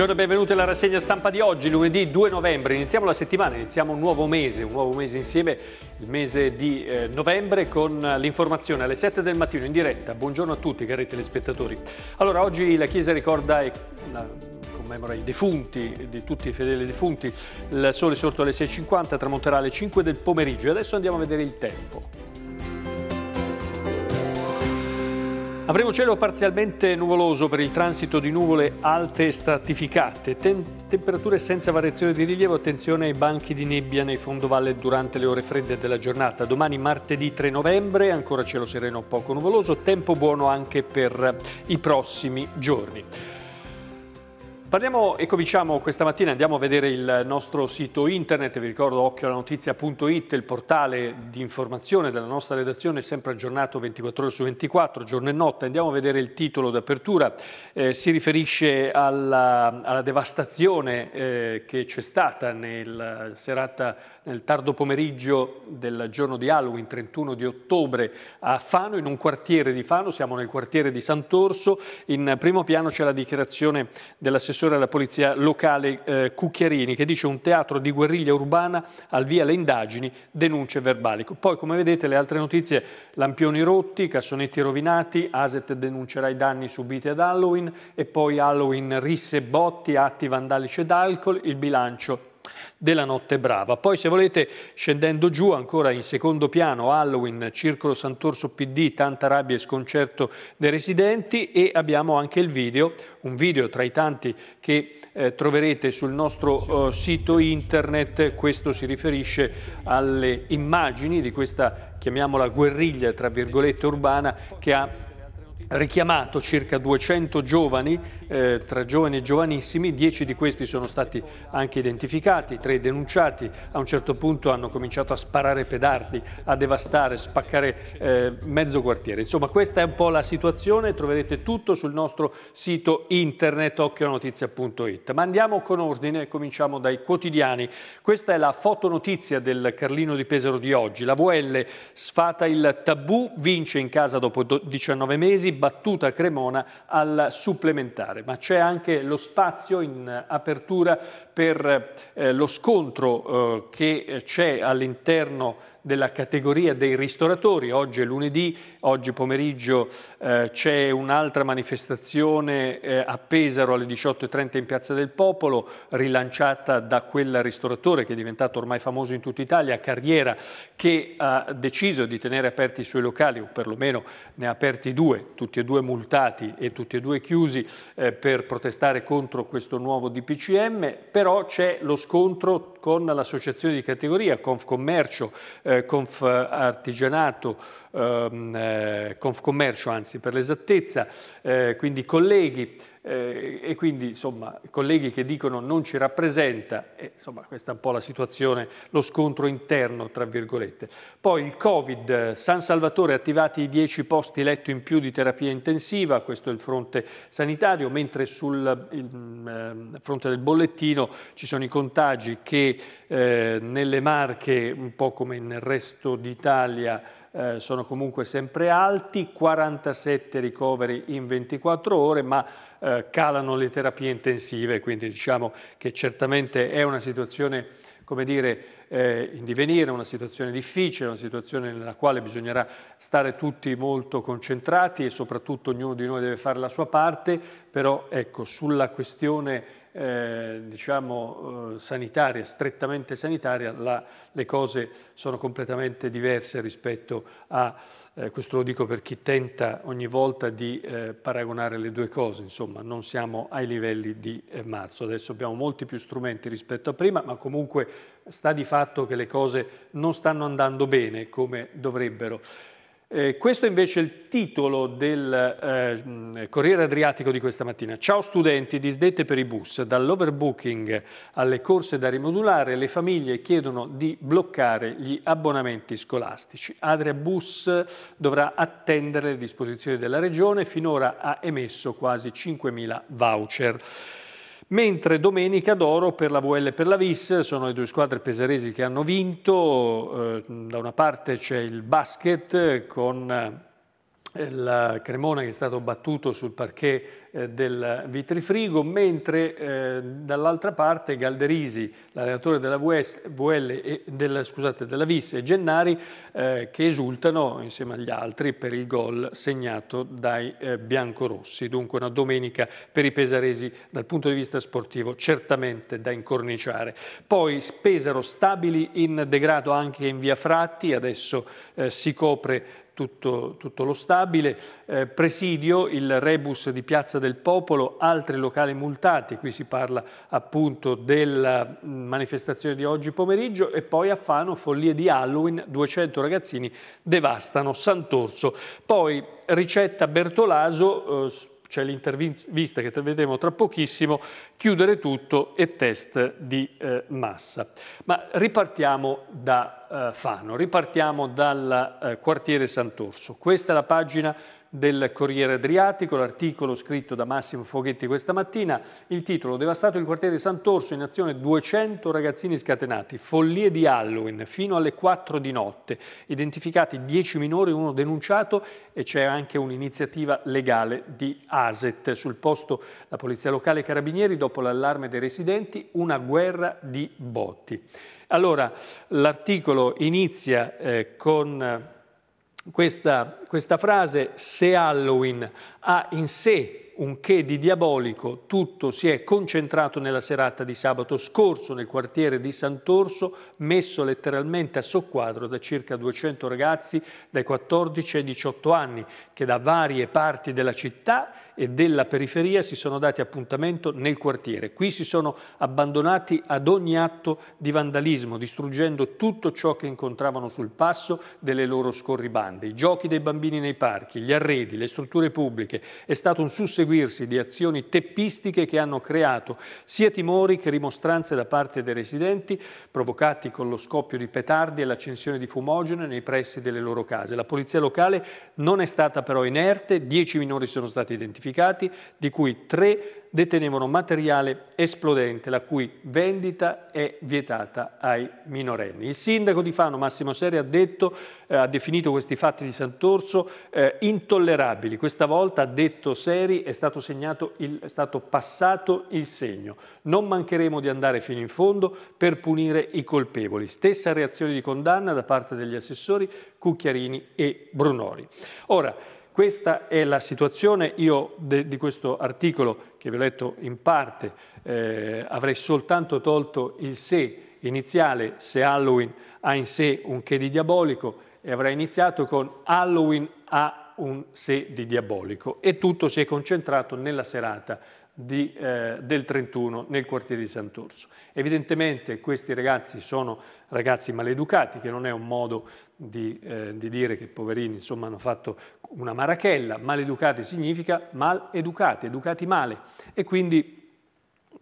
Buongiorno e benvenuti alla rassegna stampa di oggi, lunedì 2 novembre. Iniziamo la settimana, iniziamo un nuovo mese, un nuovo mese insieme, il mese di eh, novembre con l'informazione alle 7 del mattino in diretta. Buongiorno a tutti, cari telespettatori. Allora, oggi la Chiesa ricorda e la, commemora i defunti, di tutti i fedeli defunti. Il sole sorto alle 6.50, tramonterà alle 5 del pomeriggio. E adesso andiamo a vedere il tempo. Avremo cielo parzialmente nuvoloso per il transito di nuvole alte e stratificate, Tem temperature senza variazione di rilievo, attenzione ai banchi di nebbia nei fondovalle durante le ore fredde della giornata. Domani martedì 3 novembre, ancora cielo sereno poco nuvoloso, tempo buono anche per i prossimi giorni. Parliamo e cominciamo questa mattina, andiamo a vedere il nostro sito internet, vi ricordo occhioalanotizia.it, il portale di informazione della nostra redazione, sempre aggiornato 24 ore su 24, giorno e notte. Andiamo a vedere il titolo d'apertura, eh, si riferisce alla, alla devastazione eh, che c'è stata nella serata nel tardo pomeriggio del giorno di Halloween, 31 di ottobre, a Fano, in un quartiere di Fano, siamo nel quartiere di Sant'Orso, in primo piano c'è la dichiarazione dell'assessore alla polizia locale eh, Cucchiarini che dice un teatro di guerriglia urbana al via le indagini, denunce verbali. Poi come vedete le altre notizie, lampioni rotti, cassonetti rovinati, Aset denuncerà i danni subiti ad Halloween e poi Halloween risse botti, atti vandalici ed alcol, il bilancio della Notte Brava. Poi se volete scendendo giù ancora in secondo piano Halloween, Circolo Sant'Orso PD, tanta rabbia e sconcerto dei residenti e abbiamo anche il video, un video tra i tanti che eh, troverete sul nostro eh, sito internet, questo si riferisce alle immagini di questa chiamiamola guerriglia tra virgolette urbana che ha richiamato circa 200 giovani, eh, tra giovani e giovanissimi, 10 di questi sono stati anche identificati, 3 denunciati, a un certo punto hanno cominciato a sparare pedardi, a devastare, spaccare eh, mezzo quartiere. Insomma questa è un po' la situazione, troverete tutto sul nostro sito internet occhionotizia.it. Ma andiamo con ordine, cominciamo dai quotidiani. Questa è la fotonotizia del Carlino di Pesaro di oggi, la VL sfata il tabù, vince in casa dopo 19 mesi, battuta Cremona al supplementare, ma c'è anche lo spazio in apertura per eh, lo scontro eh, che c'è all'interno della categoria dei ristoratori. Oggi è lunedì, oggi pomeriggio eh, c'è un'altra manifestazione eh, a Pesaro alle 18.30 in Piazza del Popolo, rilanciata da quel ristoratore che è diventato ormai famoso in tutta Italia, Carriera, che ha deciso di tenere aperti i suoi locali, o perlomeno ne ha aperti due, tutti e due multati e tutti e due chiusi, eh, per protestare contro questo nuovo DPCM. Però però c'è lo scontro con l'associazione di categoria, Confcommercio, eh, Confartigianato, Ehm, eh, Confcommercio, anzi per l'esattezza, eh, quindi colleghi, eh, e quindi insomma colleghi che dicono non ci rappresenta, e, eh, insomma questa è un po' la situazione, lo scontro interno tra virgolette. Poi il Covid, San Salvatore attivati i 10 posti letto in più di terapia intensiva, questo è il fronte sanitario, mentre sul il, ehm, fronte del bollettino ci sono i contagi che eh, nelle Marche, un po' come nel resto d'Italia, eh, sono comunque sempre alti, 47 ricoveri in 24 ore, ma eh, calano le terapie intensive, quindi diciamo che certamente è una situazione come dire, eh, in divenire, una situazione difficile, una situazione nella quale bisognerà stare tutti molto concentrati e soprattutto ognuno di noi deve fare la sua parte, però ecco, sulla questione eh, diciamo, eh, sanitaria, strettamente sanitaria, la, le cose sono completamente diverse rispetto a, eh, questo lo dico per chi tenta ogni volta di eh, paragonare le due cose, insomma non siamo ai livelli di eh, marzo, adesso abbiamo molti più strumenti rispetto a prima, ma comunque sta di fatto che le cose non stanno andando bene come dovrebbero. Eh, questo invece è il titolo del eh, Corriere Adriatico di questa mattina. Ciao studenti, disdette per i bus, dall'overbooking alle corse da rimodulare, le famiglie chiedono di bloccare gli abbonamenti scolastici. Adria Bus dovrà attendere le disposizioni della Regione, finora ha emesso quasi 5.000 voucher mentre domenica d'oro per la VL e per la VIS, sono le due squadre peseresi che hanno vinto, eh, da una parte c'è il basket con eh, il Cremona che è stato battuto sul parquet eh, del Vitrifrigo, mentre eh, dall'altra parte Galderisi, l'allenatore della, VS, e, della VIS e Gennari eh, che esultano insieme agli altri per il gol segnato dai eh, biancorossi. Dunque una domenica per i pesaresi dal punto di vista sportivo certamente da incorniciare. Poi Pesaro stabili in degrado anche in via Fratti, adesso si copre tutto, tutto lo stabile, eh, presidio, il rebus di Piazza del Popolo, altri locali multati, qui si parla appunto della manifestazione di oggi pomeriggio e poi a Fano follie di Halloween, 200 ragazzini devastano Sant'Orso. Poi ricetta Bertolaso, eh, c'è l'intervista che vedremo tra pochissimo, chiudere tutto e test di eh, massa. Ma ripartiamo da eh, Fano, ripartiamo dal eh, quartiere Sant'Orso. Questa è la pagina del Corriere Adriatico, l'articolo scritto da Massimo Foghetti questa mattina, il titolo Devastato il quartiere di Sant'Orso, in azione 200 ragazzini scatenati, follie di Halloween fino alle 4 di notte, identificati 10 minori, uno denunciato e c'è anche un'iniziativa legale di ASET. Sul posto la Polizia Locale e Carabinieri, dopo l'allarme dei residenti, una guerra di botti. Allora, l'articolo inizia eh, con questa, questa frase, se Halloween ha in sé un che di diabolico, tutto si è concentrato nella serata di sabato scorso nel quartiere di Sant'Orso, messo letteralmente a soqquadro da circa 200 ragazzi dai 14 ai 18 anni, che da varie parti della città e della periferia si sono dati appuntamento nel quartiere. Qui si sono abbandonati ad ogni atto di vandalismo, distruggendo tutto ciò che incontravano sul passo delle loro scorribande. I giochi dei bambini nei parchi, gli arredi, le strutture pubbliche. È stato un susseguirsi di azioni teppistiche che hanno creato sia timori che rimostranze da parte dei residenti, provocati con lo scoppio di petardi e l'accensione di fumogene nei pressi delle loro case. La polizia locale non è stata però inerte, dieci minori sono stati identificati identificati, di cui tre detenevano materiale esplodente, la cui vendita è vietata ai minorenni. Il sindaco di Fano, Massimo Seri, ha, detto, eh, ha definito questi fatti di Sant'Orso eh, intollerabili. Questa volta, ha detto Seri, è stato, segnato il, è stato passato il segno. Non mancheremo di andare fino in fondo per punire i colpevoli. Stessa reazione di condanna da parte degli assessori Cucchiarini e Brunori. Ora, questa è la situazione, io de, di questo articolo che vi ho letto in parte eh, avrei soltanto tolto il se iniziale, se Halloween ha in sé un che di diabolico e avrei iniziato con Halloween ha un se di diabolico e tutto si è concentrato nella serata di, eh, del 31 nel quartiere di Sant'Orso. Evidentemente questi ragazzi sono ragazzi maleducati, che non è un modo di, eh, di dire che poverini insomma, hanno fatto una marachella, maleducati significa maleducati, educati male e quindi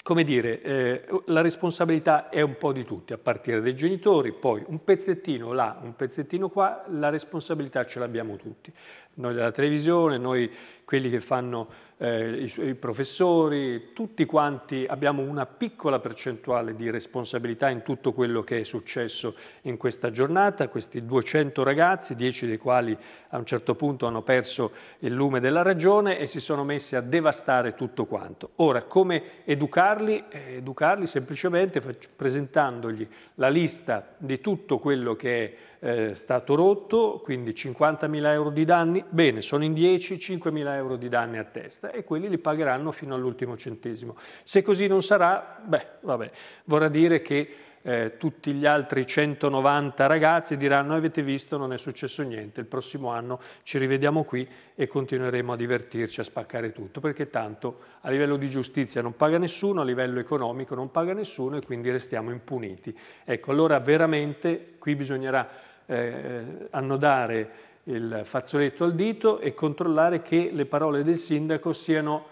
come dire, eh, la responsabilità è un po' di tutti, a partire dai genitori, poi un pezzettino là, un pezzettino qua, la responsabilità ce l'abbiamo tutti noi della televisione, noi quelli che fanno eh, i, i, professori, tutti quanti abbiamo una piccola percentuale di responsabilità in tutto quello che è successo in questa giornata. Questi 200 ragazzi, 10 dei quali a un certo punto hanno perso il lume della ragione e si sono messi a devastare tutto quanto. Ora, come educarli? Eh, educarli semplicemente presentandogli la lista di tutto quello che è è stato rotto, quindi 50.000 euro di danni, bene, sono in 10, 5.000 euro di danni a testa e quelli li pagheranno fino all'ultimo centesimo. Se così non sarà, beh, vabbè, vorrà dire che eh, tutti gli altri 190 ragazzi diranno avete visto non è successo niente, il prossimo anno ci rivediamo qui e continueremo a divertirci, a spaccare tutto, perché tanto a livello di giustizia non paga nessuno, a livello economico non paga nessuno e quindi restiamo impuniti. Ecco, allora veramente qui bisognerà eh, annodare il fazzoletto al dito e controllare che le parole del sindaco siano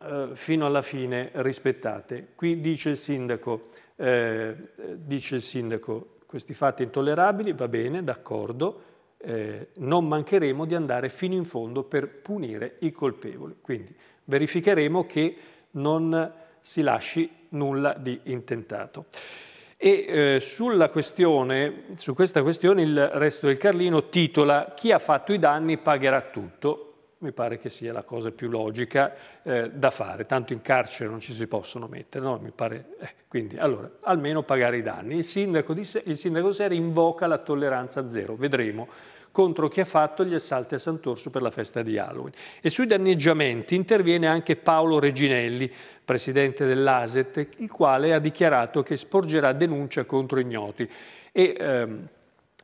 eh, fino alla fine rispettate. Qui dice il, sindaco, eh, dice il sindaco, questi fatti intollerabili, va bene, d'accordo, eh, non mancheremo di andare fino in fondo per punire i colpevoli. Quindi verificheremo che non si lasci nulla di intentato. E eh, sulla questione, su questa questione il resto del Carlino titola Chi ha fatto i danni pagherà tutto. Mi pare che sia la cosa più logica eh, da fare, tanto in carcere non ci si possono mettere, no? Mi pare, eh, quindi allora, almeno pagare i danni. Il sindaco, di, il Seri invoca la tolleranza zero, vedremo contro chi ha fatto gli assalti a Sant'Orso per la festa di Halloween. E sui danneggiamenti interviene anche Paolo Reginelli, presidente dell'ASET, il quale ha dichiarato che sporgerà denuncia contro ignoti. E, ehm,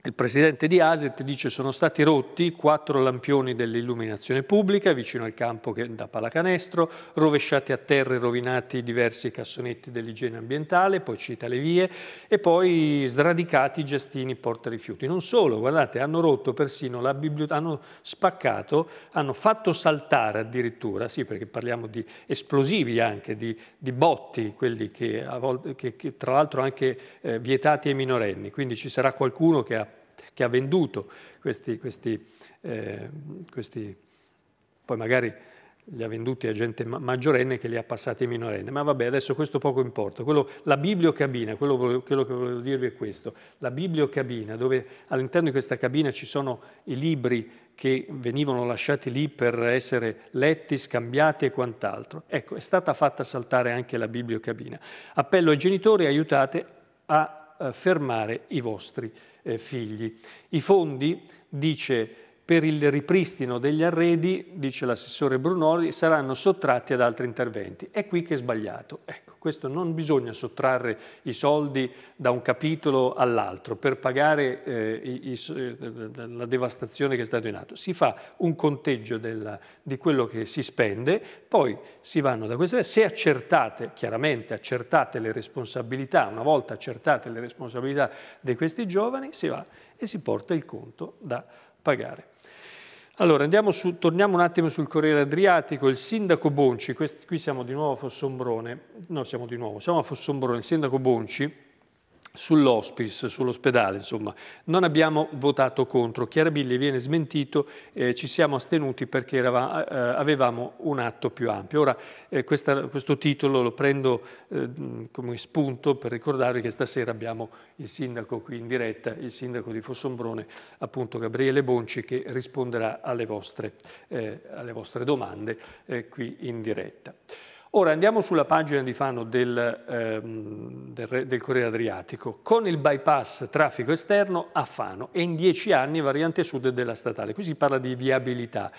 il presidente di Aset dice sono stati rotti quattro lampioni dell'illuminazione pubblica vicino al campo da palacanestro, rovesciati a terra e rovinati diversi cassonetti dell'igiene ambientale, poi cita le vie e poi sradicati i gestini porta rifiuti. Non solo, guardate, hanno rotto persino la biblioteca, hanno spaccato, hanno fatto saltare addirittura, sì perché parliamo di esplosivi anche, di, di botti, quelli che, volte, che, che tra l'altro anche eh, vietati ai minorenni, quindi ci sarà qualcuno che ha che ha venduto questi, questi, eh, questi poi magari li ha venduti a gente maggiorenne che li ha passati ai minorenne. Ma vabbè, adesso questo poco importa. Quello, la bibliocabina, quello, quello, che volevo dirvi è questo, la bibliocabina, dove all'interno di questa cabina ci sono i libri che venivano lasciati lì per essere letti, scambiati e quant'altro. Ecco, è stata fatta saltare anche la bibliocabina. Appello ai genitori, aiutate a eh, fermare i vostri eh, figli. I fondi, dice per il ripristino degli arredi, dice l'assessore Brunori, saranno sottratti ad altri interventi. È qui che è sbagliato. Ecco, questo non bisogna sottrarre i soldi da un capitolo all'altro per pagare eh, i, i, eh, la devastazione che è stata in atto. Si fa un conteggio della, di quello che si spende, poi si vanno da queste, se accertate, chiaramente accertate le responsabilità, una volta accertate le responsabilità di questi giovani, si va e si porta il conto da pagare. Allora, andiamo su, torniamo un attimo sul Corriere Adriatico. Il sindaco Bonci, quest, qui siamo di nuovo a Fossombrone, no siamo di nuovo, siamo a Fossombrone, il sindaco Bonci sull'ospice, sull'ospedale, insomma, non abbiamo votato contro. Chiarabilli viene smentito, eh, ci siamo astenuti perché eravamo, eh, avevamo un atto più ampio. Ora, eh, questa, questo titolo lo prendo eh, come spunto per ricordarvi che stasera abbiamo il sindaco qui in diretta, il sindaco di Fossombrone, appunto Gabriele Bonci, che risponderà alle vostre, eh, alle vostre domande eh, qui in diretta. Ora andiamo sulla pagina di Fano del, ehm, del, del, Corriere Adriatico, con il bypass traffico esterno a Fano e in dieci anni variante sud della statale, qui si parla di viabilità.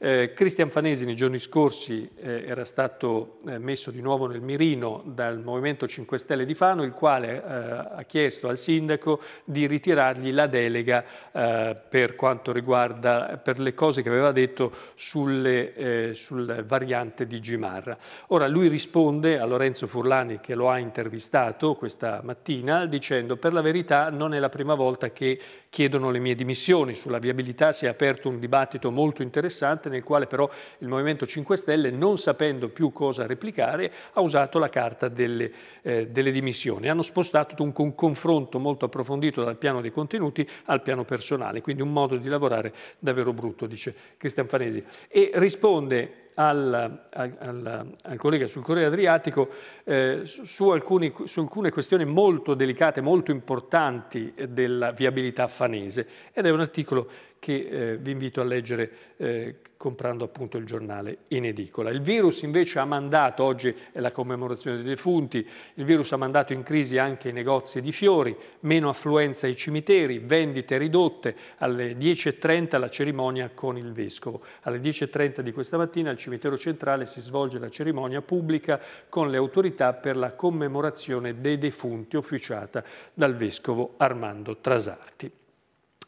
Eh, Cristian Fanesi nei giorni scorsi eh, era stato eh, messo di nuovo nel mirino dal Movimento 5 Stelle di Fano, il quale eh, ha chiesto al sindaco di ritirargli la delega eh, per quanto riguarda per le cose che aveva detto sulle, eh, sul variante di Gimarra. Ora lui risponde a Lorenzo Furlani che lo ha intervistato questa mattina dicendo per la verità non è la prima volta che chiedono le mie dimissioni. Sulla viabilità si è aperto un dibattito molto interessante nel quale però il Movimento 5 Stelle, non sapendo più cosa replicare, ha usato la carta delle, eh, delle dimissioni. Hanno spostato dunque un confronto molto approfondito dal piano dei contenuti al piano personale, quindi un modo di lavorare davvero brutto, dice Cristian Fanesi. E risponde al, al, al collega sul Corriere Adriatico eh, su, alcuni, su, alcune questioni molto delicate, molto importanti eh, della viabilità fanese ed è un articolo che eh, vi invito a leggere eh, comprando appunto il giornale in edicola. Il virus invece ha mandato, oggi è la commemorazione dei defunti, il virus ha mandato in crisi anche i negozi di fiori, meno affluenza ai cimiteri, vendite ridotte, alle 10.30 la cerimonia con il Vescovo. Alle 10.30 di questa mattina al cimitero centrale si svolge la cerimonia pubblica con le autorità per la commemorazione dei defunti officiata dal Vescovo Armando Trasarti.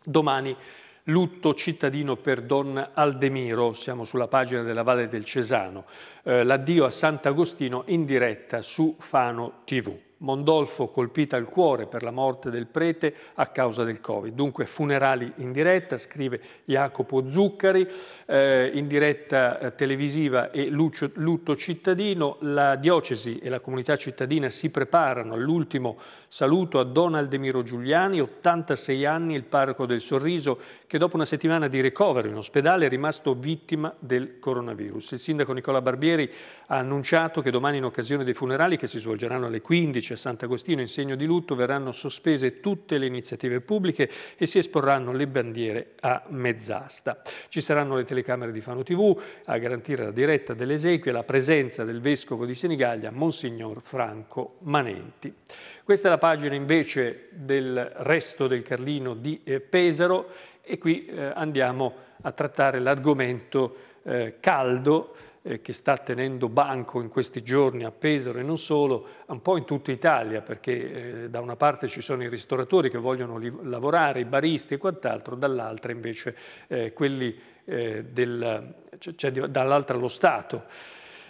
Domani lutto cittadino per Don Aldemiro, siamo sulla pagina della Valle del Cesano, eh, l'addio a Sant'Agostino in diretta su Fano TV. Mondolfo colpita al cuore per la morte del prete a causa del Covid. Dunque funerali in diretta, scrive Jacopo Zuccari, eh, in diretta eh, televisiva e lucio, lutto cittadino. La diocesi e la comunità cittadina si preparano all'ultimo saluto a Don Aldemiro Giuliani, 86 anni, il parroco del Sorriso, che dopo una settimana di ricovero in ospedale è rimasto vittima del coronavirus. Il sindaco Nicola Barbieri ha annunciato che domani in occasione dei funerali che si svolgeranno alle 15 dice Sant'Agostino in segno di lutto, verranno sospese tutte le iniziative pubbliche e si esporranno le bandiere a mezz'asta. Ci saranno le telecamere di Fano TV a garantire la diretta dell'esequio e la presenza del vescovo di Senigallia, Monsignor Franco Manenti. Questa è la pagina invece del resto del Carlino di eh, Pesaro e qui eh, andiamo a trattare l'argomento eh, caldo eh, che sta tenendo banco in questi giorni a Pesaro e non solo, un po' in tutta Italia, perché eh, da una parte ci sono i ristoratori che vogliono lavorare, i baristi e quant'altro, dall'altra invece eh, quelli eh, del, cioè, cioè dall'altra lo Stato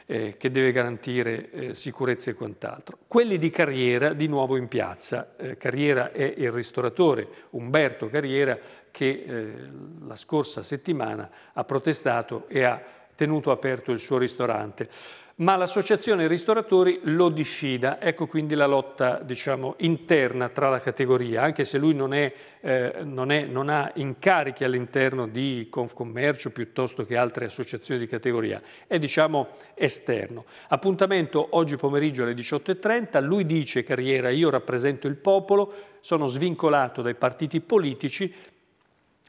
eh, che deve garantire sicurezza e quant'altro. Quelli di Carriera di nuovo in piazza. Carriera è il ristoratore Umberto Carriera che la scorsa settimana ha protestato e ha tenuto aperto il suo ristorante. Ma l'associazione ristoratori lo diffida, ecco quindi la lotta diciamo, interna tra la categoria, anche se lui non, è, eh, non, è, non ha incarichi all'interno di Confcommercio piuttosto che altre associazioni di categoria, è diciamo, esterno. Appuntamento oggi pomeriggio alle 18.30, lui dice Carriera io rappresento il popolo, sono svincolato dai partiti politici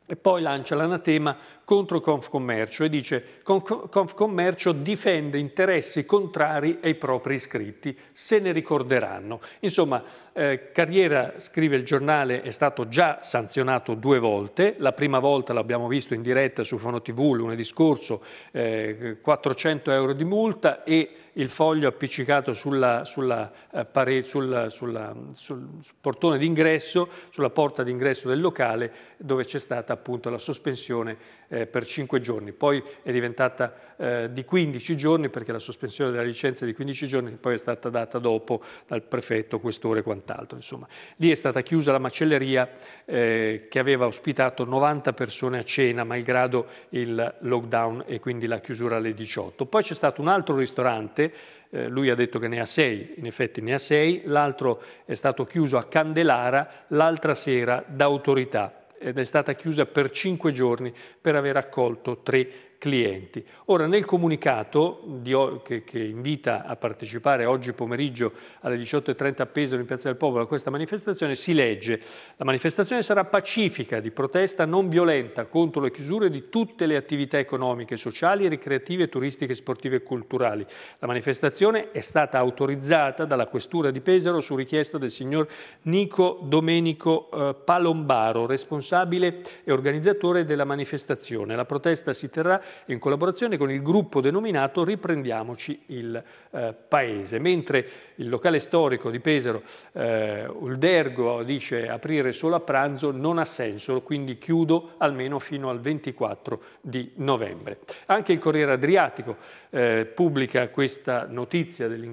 e poi lancia l'anatema contro Confcommercio e dice Confcommercio difende interessi contrari ai propri iscritti, se ne ricorderanno. Insomma, eh, Carriera, scrive il giornale, è stato già sanzionato due volte, la prima volta l'abbiamo visto in diretta su Fono TV lunedì scorso, eh, 400 euro di multa e il foglio appiccicato sulla, sulla, eh, pare, sulla, sul portone d'ingresso, sulla porta d'ingresso del locale dove c'è stata appunto la sospensione eh, eh, per 5 giorni, poi è diventata eh, di 15 giorni perché la sospensione della licenza è di 15 giorni, poi è stata data dopo dal prefetto, questore e quant'altro. Insomma. Lì è stata chiusa la macelleria eh, che aveva ospitato 90 persone a cena malgrado il lockdown e quindi la chiusura alle 18. Poi c'è stato un altro ristorante eh, lui ha detto che ne ha sei, in effetti ne ha sei, l'altro è stato chiuso a Candelara l'altra sera da autorità ed è stata chiusa per cinque giorni per aver accolto tre clienti. Ora nel comunicato di, che, che, invita a partecipare oggi pomeriggio alle 18.30 a Pesaro in Piazza del Popolo a questa manifestazione si legge la manifestazione sarà pacifica di protesta non violenta contro le chiusure di tutte le attività economiche, sociali, ricreative, turistiche, sportive e culturali. La manifestazione è stata autorizzata dalla Questura di Pesaro su richiesta del signor Nico Domenico eh, Palombaro, responsabile e organizzatore della manifestazione. La protesta si terrà in collaborazione con il gruppo denominato Riprendiamoci il eh, Paese. Mentre il locale storico di Pesaro, eh, Uldergo, dice aprire solo a pranzo non ha senso, quindi chiudo almeno fino al 24 di novembre. Anche il Corriere Adriatico eh, pubblica questa notizia della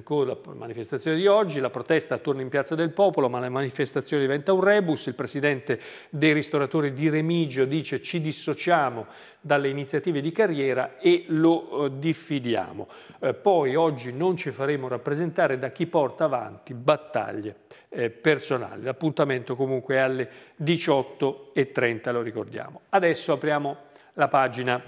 manifestazione di oggi, la protesta torna in Piazza del Popolo, ma la manifestazione diventa un rebus, il presidente dei ristoratori di Remigio dice ci dissociamo dalle iniziative di Carrera, carriera e lo eh, diffidiamo. Eh, poi oggi non ci faremo rappresentare da chi porta avanti battaglie eh, personali. L'appuntamento comunque è alle 18.30, lo ricordiamo. Adesso apriamo la pagina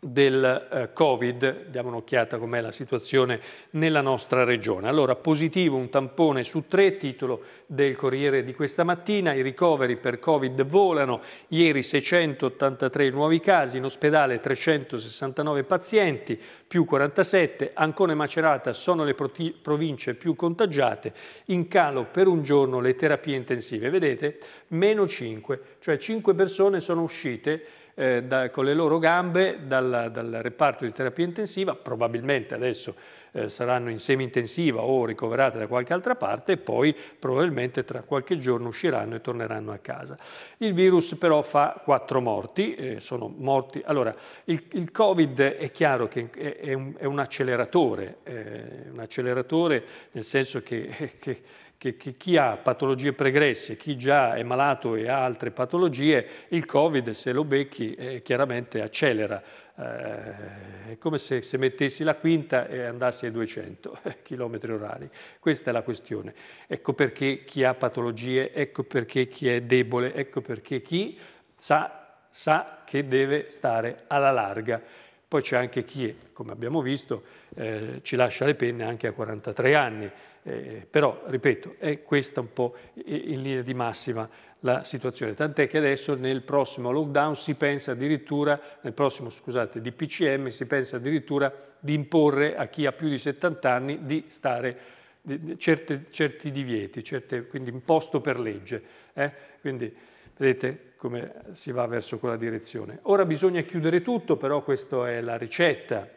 del eh, Covid, diamo un'occhiata com'è la situazione nella nostra regione. Allora, positivo un tampone su tre, titolo del Corriere di questa mattina, i ricoveri per Covid volano, ieri 683 nuovi casi, in ospedale 369 pazienti, più 47, Ancona e Macerata sono le province più contagiate, in calo per un giorno le terapie intensive, vedete? Meno 5, cioè 5 persone sono uscite eh, da, con le loro gambe dal, dal reparto di terapia intensiva, probabilmente adesso eh, saranno in semi-intensiva o ricoverate da qualche altra parte e poi probabilmente tra qualche giorno usciranno e torneranno a casa. Il virus però fa quattro morti, eh, sono morti. Allora, il, il, Covid è chiaro che è, è, un, è un, acceleratore, eh, un acceleratore nel senso che, che che, che, chi ha patologie pregresse, chi già è malato e ha altre patologie, il Covid, se lo becchi, eh, chiaramente accelera eh, è come se, se, mettessi la quinta e andassi ai 200 km orari. Questa è la questione. Ecco perché chi ha patologie, ecco perché chi è debole, ecco perché chi sa, sa che deve stare alla larga. Poi c'è anche chi, come abbiamo visto, eh, ci lascia le penne anche a 43 anni. Eh, però, ripeto, è questa un po' in linea di massima la situazione. Tant'è che adesso nel prossimo lockdown si pensa addirittura, nel prossimo scusate, di PCM, si pensa addirittura di imporre a chi ha più di 70 anni di stare di, certe, certi divieti, certe, quindi imposto per legge. Eh? Quindi vedete come si va verso quella direzione. Ora bisogna chiudere tutto, però questa è la ricetta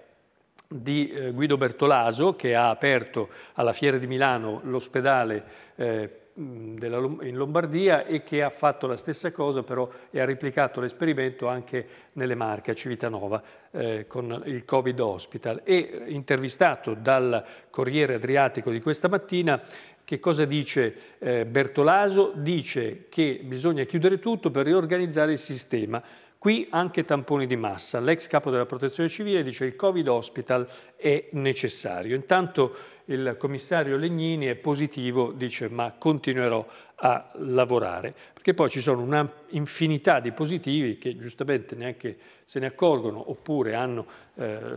di eh, Guido Bertolaso che ha aperto alla Fiera di Milano l'ospedale eh, Mm, della, in Lombardia e che ha fatto la stessa cosa però e ha replicato l'esperimento anche nelle Marche, a Civitanova, eh, con il Covid Hospital. E eh, intervistato dal Corriere Adriatico di questa mattina, che cosa dice eh, Bertolaso? Dice che bisogna chiudere tutto per riorganizzare il sistema Qui anche tamponi di massa. L'ex capo della protezione civile dice che il Covid hospital è necessario. Intanto il commissario Legnini è positivo, dice ma continuerò a lavorare, perché poi ci sono un'infinità di positivi che giustamente neanche se ne accorgono oppure hanno eh,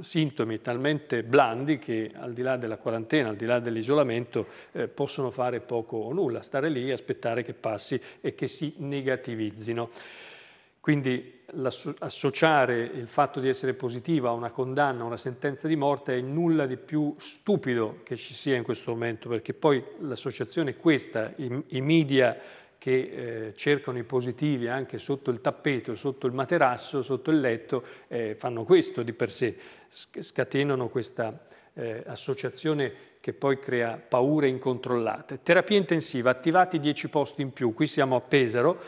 sintomi talmente blandi che al di là della quarantena, al di là dell'isolamento eh, possono fare poco o nulla, stare lì aspettare che passi e che si negativizzino. Quindi associare il fatto di essere positiva a una condanna, a una sentenza di morte è nulla di più stupido che ci sia in questo momento, perché poi l'associazione è questa, i, i media che eh, cercano i positivi anche sotto il tappeto, sotto il materasso, sotto il letto, eh, fanno questo di per sé, scatenano questa eh, associazione che poi crea paure incontrollate. Terapia intensiva, attivati 10 posti in più, qui siamo a Pesaro,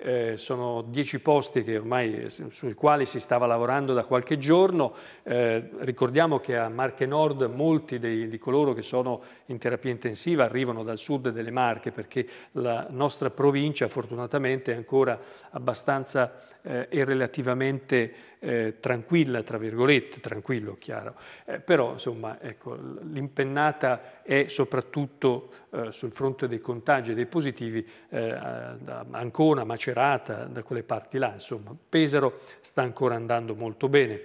eh, sono dieci posti ormai, eh, sui quali si stava lavorando da qualche giorno. Eh, ricordiamo che a Marche Nord molti dei, di coloro che sono in terapia intensiva arrivano dal sud delle Marche perché la nostra provincia fortunatamente è ancora abbastanza eh, e relativamente eh, tranquilla, tra virgolette, tranquillo, chiaro, eh, però insomma ecco, l'impennata è soprattutto eh, sul fronte dei contagi e dei positivi da eh, Ancona, Macerata, da quelle parti là, insomma Pesaro sta ancora andando molto bene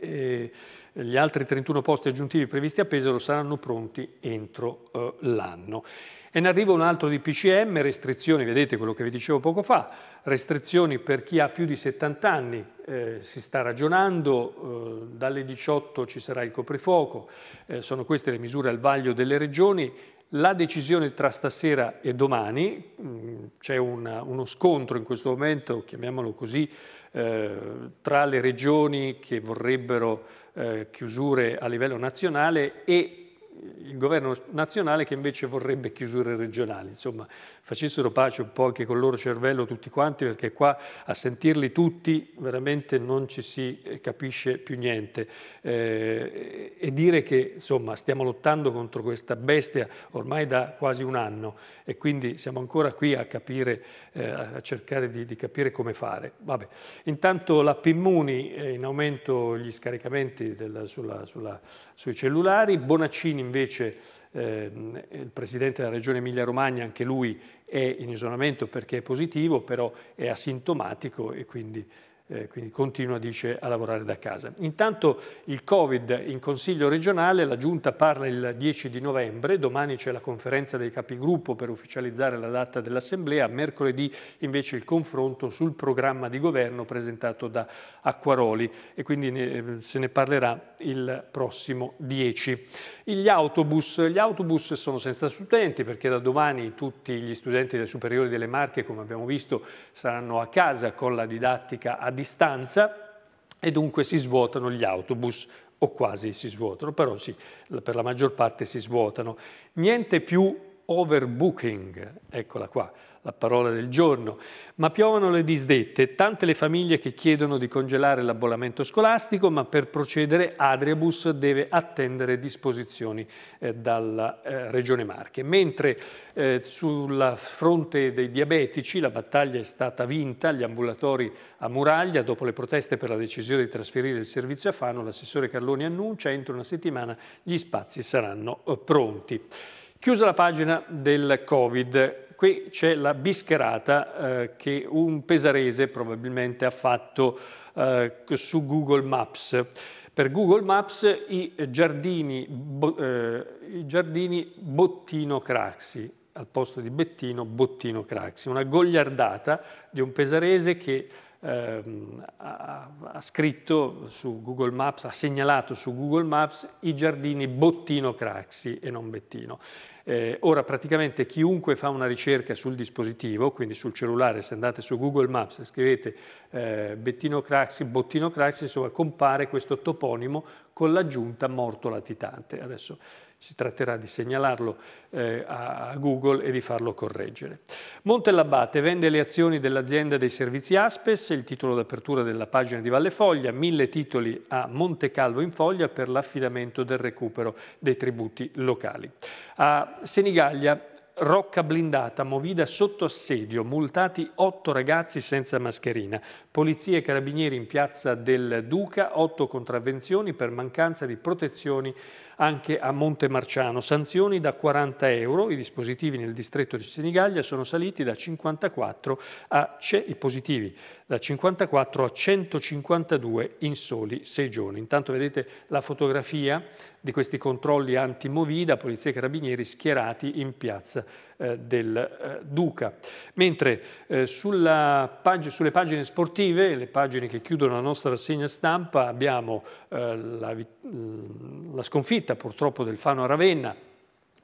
e gli altri 31 posti aggiuntivi previsti a Pesaro saranno pronti entro eh, l'anno. E ne arriva un altro di PCM, restrizioni, vedete quello che vi dicevo poco fa, restrizioni per chi ha più di 70 anni, eh, si sta ragionando, eh, dalle 18 ci sarà il coprifuoco, eh, sono queste le misure al vaglio delle regioni, la decisione tra stasera e domani, mm, c'è uno scontro in questo momento, chiamiamolo così, eh, tra le regioni che vorrebbero eh, chiusure a livello nazionale e il governo nazionale che invece vorrebbe chiusure regionali. Insomma, facessero pace un po' anche col loro cervello tutti quanti, perché qua a sentirli tutti veramente non ci si eh, capisce più niente. Eh, e dire che insomma, stiamo lottando contro questa bestia ormai da quasi un anno e quindi siamo ancora qui a capire, eh, a cercare di, di, capire come fare. Vabbè. Intanto la Pimmuni eh, in aumento gli scaricamenti della, sulla, sulla, sui cellulari, Bonaccini invece eh, il presidente della regione Emilia-Romagna, anche lui è in isolamento perché è positivo, però è asintomatico e quindi eh, quindi continua, dice, a lavorare da casa. Intanto il Covid in Consiglio regionale, la Giunta parla il 10 di novembre, domani c'è la conferenza dei capigruppo per ufficializzare la data dell'Assemblea, mercoledì invece il confronto sul programma di governo presentato da Acquaroli e quindi ne, eh, se ne parlerà il prossimo 10. Gli autobus, gli autobus sono senza studenti perché da domani tutti gli studenti delle superiori delle Marche, come abbiamo visto, saranno a casa con la didattica ad distanza e dunque si svuotano gli autobus, o quasi si svuotano, però sì, per la maggior parte si svuotano. Niente più overbooking, eccola qua, la parola del giorno, ma piovono le disdette, tante le famiglie che chiedono di congelare l'abbonamento scolastico, ma per procedere Adriabus deve attendere disposizioni eh, dalla eh, Regione Marche. Mentre eh, sulla fronte dei diabetici la battaglia è stata vinta, gli ambulatori a Muraglia, dopo le proteste per la decisione di trasferire il servizio a Fano, l'assessore Carloni annuncia entro una settimana gli spazi saranno eh, pronti. Chiusa la pagina del Covid, qui c'è la bischerata eh, che un pesarese probabilmente ha fatto eh, su Google Maps. Per Google Maps i giardini, bo, eh, i giardini Bottino Craxi, al posto di Bettino, Bottino Craxi, una gogliardata di un pesarese che ehm, ha, ha scritto su Google Maps, ha segnalato su Google Maps i giardini Bottino Craxi e non Bettino. Eh, ora praticamente chiunque fa una ricerca sul dispositivo, quindi sul cellulare, se andate su Google Maps e scrivete eh, Bettino Craxi, Bottino Craxi, insomma compare questo toponimo con l'aggiunta morto latitante. Adesso si tratterà di segnalarlo eh, a Google e di farlo correggere. Monte Montellabate vende le azioni dell'azienda dei servizi Aspes, il titolo d'apertura della pagina di Valle Foglia, mille titoli a Monte Calvo in Foglia per l'affidamento del recupero dei tributi locali. A Senigallia Rocca blindata, Movida sotto assedio, multati otto ragazzi senza mascherina. Polizia e carabinieri in piazza del Duca, otto contravvenzioni per mancanza di protezioni anche a Monte Marciano. Sanzioni da 40 euro, i dispositivi nel distretto di Senigallia sono saliti da 54 a, i positivi, da 54 a 152 in soli sei giorni. Intanto vedete la fotografia di questi controlli anti-Movida, polizia e carabinieri schierati in piazza eh, del eh, Duca. Mentre eh, pag sulle pagine sportive, le pagine che chiudono la nostra rassegna stampa, abbiamo eh, la, mm, la sconfitta purtroppo del Fano a Ravenna,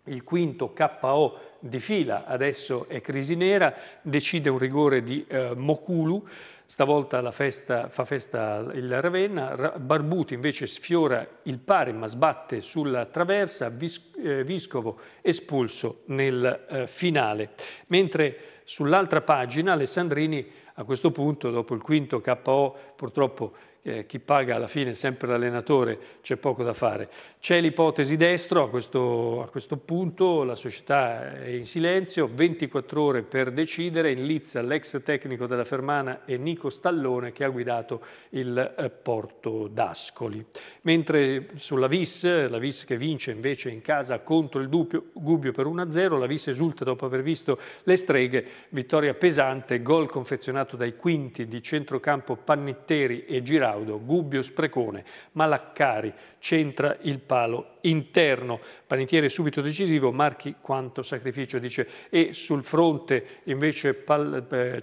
il quinto KO di fila, adesso è crisi nera, decide un rigore di eh, Mokulu, stavolta festa, fa festa il Ravenna, Barbuti invece sfiora il pari ma sbatte sulla traversa, Vis eh, Viscovo espulso nel eh, finale. Mentre sull'altra pagina Alessandrini a questo punto, dopo il quinto KO, purtroppo eh, chi paga alla fine è sempre l'allenatore, c'è poco da fare. C'è l'ipotesi destro a questo, a questo, punto, la società è in silenzio, 24 ore per decidere, in lizza l'ex tecnico della Fermana e Nico Stallone che ha guidato il eh, Porto d'Ascoli. Mentre sulla Vis, la Vis che vince invece in casa contro il Dubbio, Gubbio per 1-0, la Vis esulta dopo aver visto le streghe, vittoria pesante, gol confezionato dai quinti di centrocampo Pannitteri e Girardi. Gaudo, Gubbio Sprecone, Malaccari, centra il palo interno. Panettiere subito decisivo, Marchi quanto sacrificio dice. E sul fronte invece pal, eh,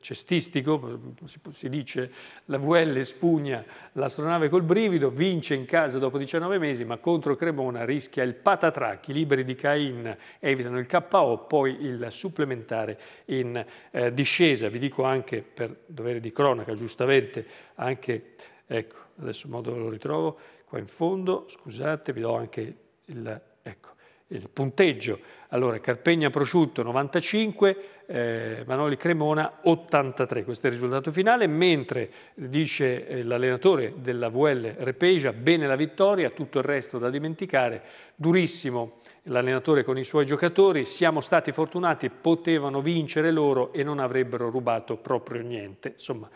cestistico, si, dice, la VL spugna l'astronave col brivido, vince in casa dopo 19 mesi, ma contro Cremona rischia il patatrac, i liberi di Cain evitano il KO, poi il supplementare in eh, discesa. Vi dico anche, per dovere di cronaca giustamente, anche, ecco, adesso modo lo ritrovo, qua in fondo, scusate, vi do anche il, ecco, il punteggio. Allora, Carpegna Prosciutto 95, eh, Manoli Cremona 83, questo è il risultato finale, mentre dice eh, l'allenatore della VL Repeja, bene la vittoria, tutto il resto da dimenticare, durissimo l'allenatore con i suoi giocatori, siamo stati fortunati, potevano vincere loro e non avrebbero rubato proprio niente. Insomma,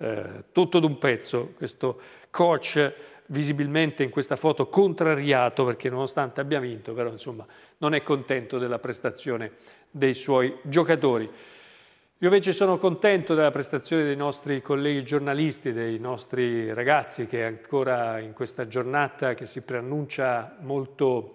eh, tutto d'un pezzo, questo coach visibilmente in questa foto contrariato perché nonostante abbia vinto, però insomma non è contento della prestazione dei suoi giocatori. Io invece sono contento della prestazione dei nostri colleghi giornalisti, dei nostri ragazzi che ancora in questa giornata che si preannuncia molto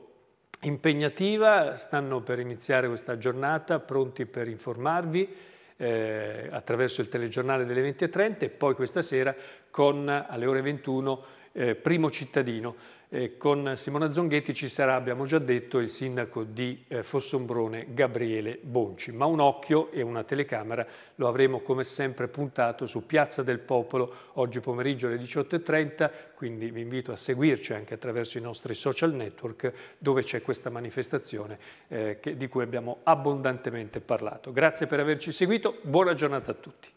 impegnativa stanno per iniziare questa giornata, pronti per informarvi, eh, attraverso il telegiornale delle 20.30 e poi questa sera con, alle ore 21 eh, primo cittadino. Eh, con Simona Zonghetti ci sarà, abbiamo già detto, il sindaco di eh, Fossombrone Gabriele Bonci, ma un occhio e una telecamera lo avremo come sempre puntato su Piazza del Popolo oggi pomeriggio alle 18.30, quindi vi invito a seguirci anche attraverso i nostri social network dove c'è questa manifestazione eh, che, di cui abbiamo abbondantemente parlato. Grazie per averci seguito, buona giornata a tutti.